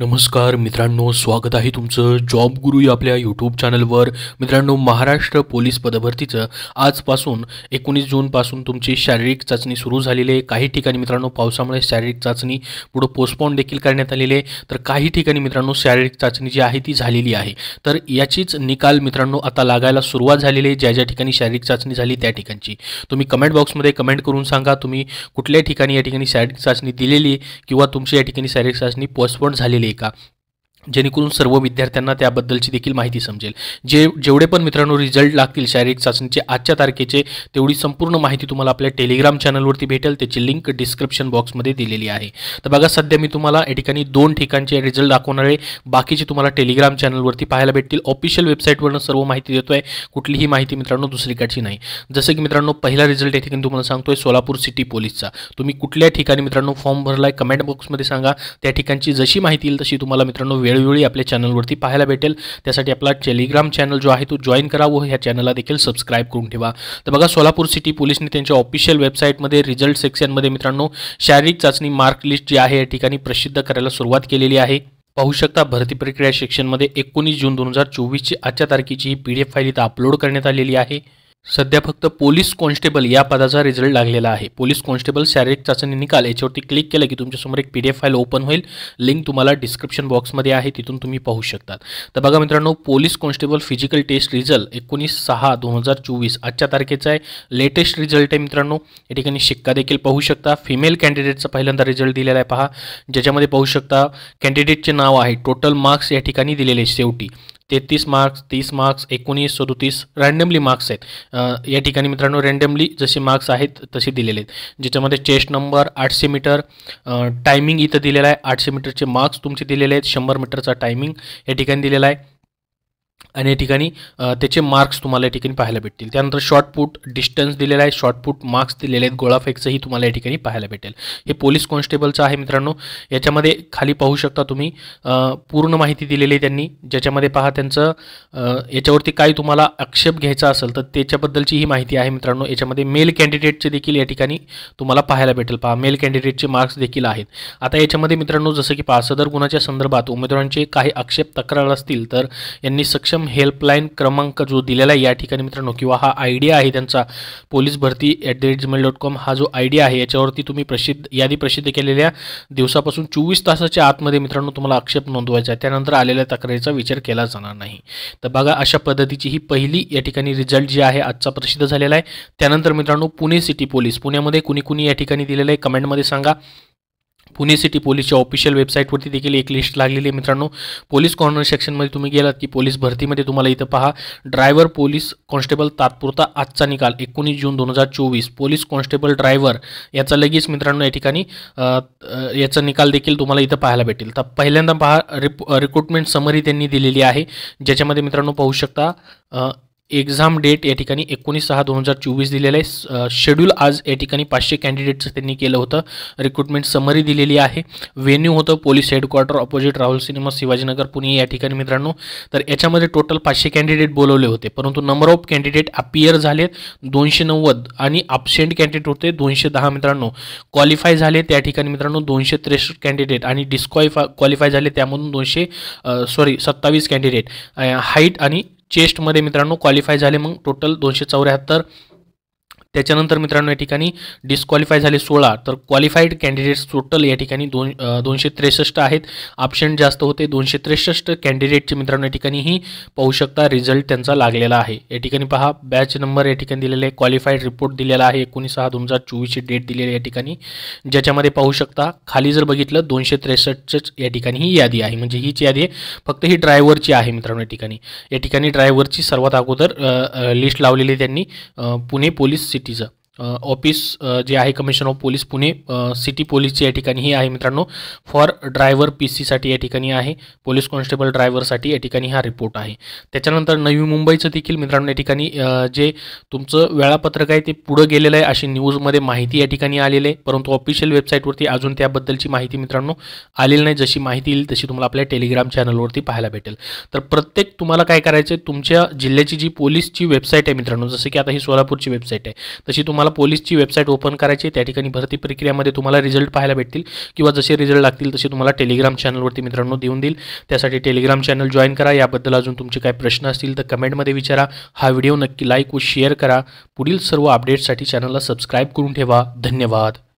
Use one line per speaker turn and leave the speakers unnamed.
नमस्कार मित्रांनो स्वागत आहे तुमचं जॉब गुरु या आपल्या यूट्यूब चॅनलवर मित्रांनो महाराष्ट्र पोलीस पदभरतीचं आजपासून एकोणीस जूनपासून तुमची शारीरिक चाचणी सुरू झालेली आहे काही ठिकाणी मित्रांनो पावसामुळे शारीरिक चाचणी पुढं पोस्टपोन देखील करण्यात आलेले आहे तर काही ठिकाणी मित्रांनो शारीरिक चाचणी जी आहे ती झालेली आहे तर याचीच निकाल मित्रांनो आता लागायला सुरुवात झालेली आहे ज्या ज्या ठिकाणी शारीरिक चाचणी झाली त्या ठिकाणची तुम्ही कमेंट बॉक्समध्ये कमेंट करून सांगा तुम्ही कुठल्या ठिकाणी या ठिकाणी शारीरिक चाचणी दिलेली किंवा तुमची या ठिकाणी शारीरिक चाचणी पोस्टपोन झालेली असलेले जेणेकरून सर्व विद्यार्थ्यांना त्याबद्दलची देखील माहिती समजेल जे जेवढे पण मित्रांनो रिझल्ट लागतील शारीरिक चाचणीचे आजच्या तारखेचे तेवढी संपूर्ण माहिती तुम्हाला आपल्या टेलिग्राम चॅनलवरती भेटेल त्याची लिंक डिस्क्रिप्शन बॉक्समध्ये दिलेली आहे तर बघा सध्या मी तुम्हाला या ठिकाणी दोन ठिकाणचे रिझल्ट दाखवणारे बाकीचे तुम्हाला टेलिग्राम चॅनलवरती पाहायला भेटतील ऑफिशियल वेबसाईटवरनं सर्व माहिती देतो आहे कुठलीही माहिती मित्रांनो दुसरीकडची नाही जसं की मित्रांनो पहिला रिझल्ट या ठिकाणी तुम्हाला सांगतोय सोलापूर सिटी पोलीसचा तुम्ही कुठल्या ठिकाणी मित्रांनो फॉर्म भरला आहे कमेंट बॉक्समध्ये सांगा त्या ठिकाणची जशी माहिती येईल तशी तुम्हाला मित्रांनो वेळ वेळोवेळी आपल्या चॅनलवरती पाहायला भेटेल त्यासाठी आपला टेलिग्राम चॅनल जो आहे तो जॉईन करा व ह्या चॅनलला देखील सबस्क्राईब करून ठेवा तर बघा सोलापूर सिटी पोलिसने त्यांच्या ऑफिशियल वेबसाईटमध्ये रिझल्ट सेक्शनमध्ये मित्रांनो शारीरिक चाचणी मार्क लिस्ट जी आहे या ठिकाणी प्रसिद्ध करायला सुरुवात केलेली आहे पाहू शकता भरती प्रक्रिया सेक्शनमध्ये एकोणीस जून दोन हजार चोवीसची आजच्या तारखेची ही पी डी एफ फाईल इथं अपलोड करण्यात आलेली आहे सध्या फक्त पोलीस कॉन्स्टेबल या पदाचा रिझल्ट लागलेला आहे पोलीस कॉन्स्टेबल शारीरिक चाचणी निकाल याच्यावरती क्लिक केलं की तुमच्यासमोर एक P D F file open होईल लिंक तुम्हाला डिस्क्रिप्शन बॉक्समध्ये आहे तिथून तुम्ही पाहू शकता तर बघा मित्रांनो police constable physical test result एकोणीस सहा दोन हजार चोवीस आजच्या तारखेचा आहे लेटेस्ट रिझल्ट आहे मित्रांनो या ठिकाणी शिक्का देखील पाहू शकता फिमेल कॅन्डिडेटचा पहिल्यांदा रिझल्ट दिलेला आहे पहा ज्याच्यामध्ये पाहू शकता कॅन्डिडेटचे नाव आहे टोटल मार्क्स या ठिकाणी दिलेले शेवटी तेहतीस मार्क्स तीस मार्क्स एकोणीस सदोतीस रँडमली मार्क्स आहेत या ठिकाणी मित्रांनो रँडमली जसे मार्क्स आहेत तसे दिलेले आहेत ज्याच्यामध्ये चेस्ट नंबर आठशे मीटर टायमिंग इथं दिलेला आहे आठशे मीटरचे मार्क्स तुमचे दिलेले आहेत शंभर मीटरचा टायमिंग या ठिकाणी दिलेला आहे आणि या ठिकाणी त्याचे मार्क्स तुम्हाला या ठिकाणी पाहायला भेटतील त्यानंतर शॉर्टपुट डिस्टन्स दिलेला आहे शॉर्टपुट मार्क्स दिलेले आहेत गोळाफेकचंही तुम्हाला या ठिकाणी पाहायला भेटेल हे पोलीस कॉन्स्टेबलचं आहे मित्रांनो याच्यामध्ये खाली पाहू शकता तुम्ही पूर्ण माहिती दिलेली आहे त्यांनी ज्याच्यामध्ये पहा त्यांचं याच्यावरती काय तुम्हाला आक्षेप घ्यायचा असेल तर त्याच्याबद्दलची ही माहिती आहे मित्रांनो याच्यामध्ये मेल कॅन्डिडेटचे देखील या ठिकाणी तुम्हाला पाहायला भेटेल पहा मेल कॅन्डिडेटचे मार्क्स देखील आहेत आता याच्यामध्ये मित्रांनो जसं की पहा सदर गुणाच्या संदर्भात उमेदवारांचे काही आक्षेप तक्रार असतील तर यांनी सक्ष सक्षम हेल्पलाईन क्रमांक जो दिलेला आहे या ठिकाणी मित्रांनो किंवा हा आयडिया आहे त्यांचा पोलीस भरती at the rate Gmail dot com हा जो आयडिया आहे याच्यावरती तुम्ही प्रसिद्ध यादी प्रसिद्ध केलेल्या दिवसापासून चोवीस तासाच्या आतमध्ये मित्रांनो तुम्हाला आक्षेप नोंदवायचा आहे त्यानंतर आलेल्या तक्रारीचा विचार केला जाणार नाही तर बघा अशा पद्धतीची ही पहिली या ठिकाणी रिझल्ट जी आहे आजचा प्रसिद्ध झालेला आहे त्यानंतर मित्रांनो पुणे सिटी पोलीस पुण्यामध्ये कुणी कुणी या ठिकाणी दिलेलं आहे कमेंटमध्ये सांगा पुणे सिटी पोलीसच्या ऑफिशियल वेबसाईटवरती देखील एक लिस्ट लागलेली आहे मित्रांनो पोलीस कॉर्नर सेक्शनमध्ये तुम्ही गेलात की पोलीस भरतीमध्ये तुम्हाला इथं पहा ड्रायव्हर पोलीस कॉन्स्टेबल तात्पुरता आजचा निकाल एकोणीस जून दोन हजार चोवीस पोलीस कॉन्स्टेबल ड्रायव्हर याचा लगेच मित्रांनो या ठिकाणी याचा निकाल देखील तुम्हाला इथं पाहायला भेटेल तर पहिल्यांदा पहा रिप रिक्रुटमेंट समरी त्यांनी दिलेली आहे ज्याच्यामध्ये मित्रांनो पाहू शकता एक्झाम डेट या ठिकाणी एकोणीस सहा दोन हजार चोवीस दिलेलं आहे शेड्यूल आज या ठिकाणी पाचशे कॅन्डिडेटचं त्यांनी केलं होतं रिक्रुटमेंट समरी दिलेली आहे वेन्यू होतं police headquarter opposite Rahul cinema Shivajinagar Pune या ठिकाणी मित्रांनो तर याच्यामध्ये टोटल पाचशे कॅन्डिडेट बोलवले होते परंतु नंबर ऑफ कॅन्डिडेट अपियर झालेत दोनशे नव्वद आणि अब्सेंट कॅन्डिडेट होते दोनशे दहा मित्रांनो क्वालिफाय झाले त्या ठिकाणी मित्रांनो दोनशे त्रेसष्ट कॅन्डिडेट आणि डिस्क्वालिफा क्वालिफाय झाले त्यामधून दोनशे सॉरी सत्तावीस कॅन्डिडेट हाईट आणि चेस्टमध्ये मित्रांनो क्वालिफाय झाले मग टोटल दोनशे चौऱ्याहत्तर त्याच्यानंतर मित्रांनो या ठिकाणी डिस्क्वालिफाय झाले सोळा तर क्वालिफाईड कॅन्डिडेट्स टोटल या ठिकाणी दोन दोनशे त्रेसष्ट आहेत ऑप्शन जास्त होते दोनशे त्रेसष्ट कॅन्डिडेटचे मित्रांनो या ठिकाणी ही पाहू शकता रिझल्ट त्यांचा लागलेला आहे या ठिकाणी पहा बॅच नंबर या ठिकाणी दिलेला आहे क्वालिफाईड रिपोर्ट दिलेला आहे एकोणीस सहा दोन हजार चोवीसची डेट दिलेली या ठिकाणी ज्याच्यामध्ये पाहू शकता खाली जर बघितलं दोनशे त्रेसष्टच या ठिकाणी ही यादी आहे म्हणजे हीच यादी आहे फक्त ही ड्रायव्हरची आहे मित्रांनो या ठिकाणी या ठिकाणी ड्रायव्हरची सर्वात अगोदर लिस्ट लावलेली त्यांनी पुणे पोलीस शेतीचा ऑफिस जे आहे commission of police Pune city पोलीसची या ठिकाणी ही आहे मित्रांनो फॉर ड्रायव्हर पी सीसाठी या ठिकाणी आहे पोलीस कॉन्स्टेबल ड्रायव्हरसाठी या ठिकाणी हा रिपोर्ट आहे त्याच्यानंतर नवी मुंबईचं देखील मित्रांनो या ठिकाणी जे तुमचं वेळापत्रक आहे ते पुढं गेलेलं आहे अशी न्यूजमध्ये माहिती या ठिकाणी आलेली आहे परंतु ऑफिशियल वेबसाईटवरती अजून त्याबद्दलची माहिती मित्रांनो आलेली नाही जशी माहिती येईल तशी तुम्हाला आपल्या टेलिग्राम चॅनलवरती पाहायला भेटेल तर प्रत्येक तुम्हाला काय करायचं तुमच्या जिल्ह्याची जी पोलीसची वेबसाईट आहे मित्रांनो जसं की आता ही सोलापूरची वेबसाईट आहे तशी तुम्हाला तुम्हाला पोलीसची वेबसाईट ओपन करायची त्या ठिकाणी भरती प्रक्रियामध्ये तुम्हाला रिझल्ट पाहायला भेटतील किंवा जसे रिझल्ट लागतील तसे तुम्हाला टेलिग्राम चॅनलवरती मित्रांनो देऊन देईल त्यासाठी टेलिग्राम चॅनल जॉईन करा याबद्दल अजून तुमचे काय प्रश्न असतील तर कमेंटमध्ये विचारा हा व्हिडिओ नक्की लाईक व शेअर करा पुढील सर्व अपडेट्ससाठी चॅनलला सबस्क्राईब करून ठेवा धन्यवाद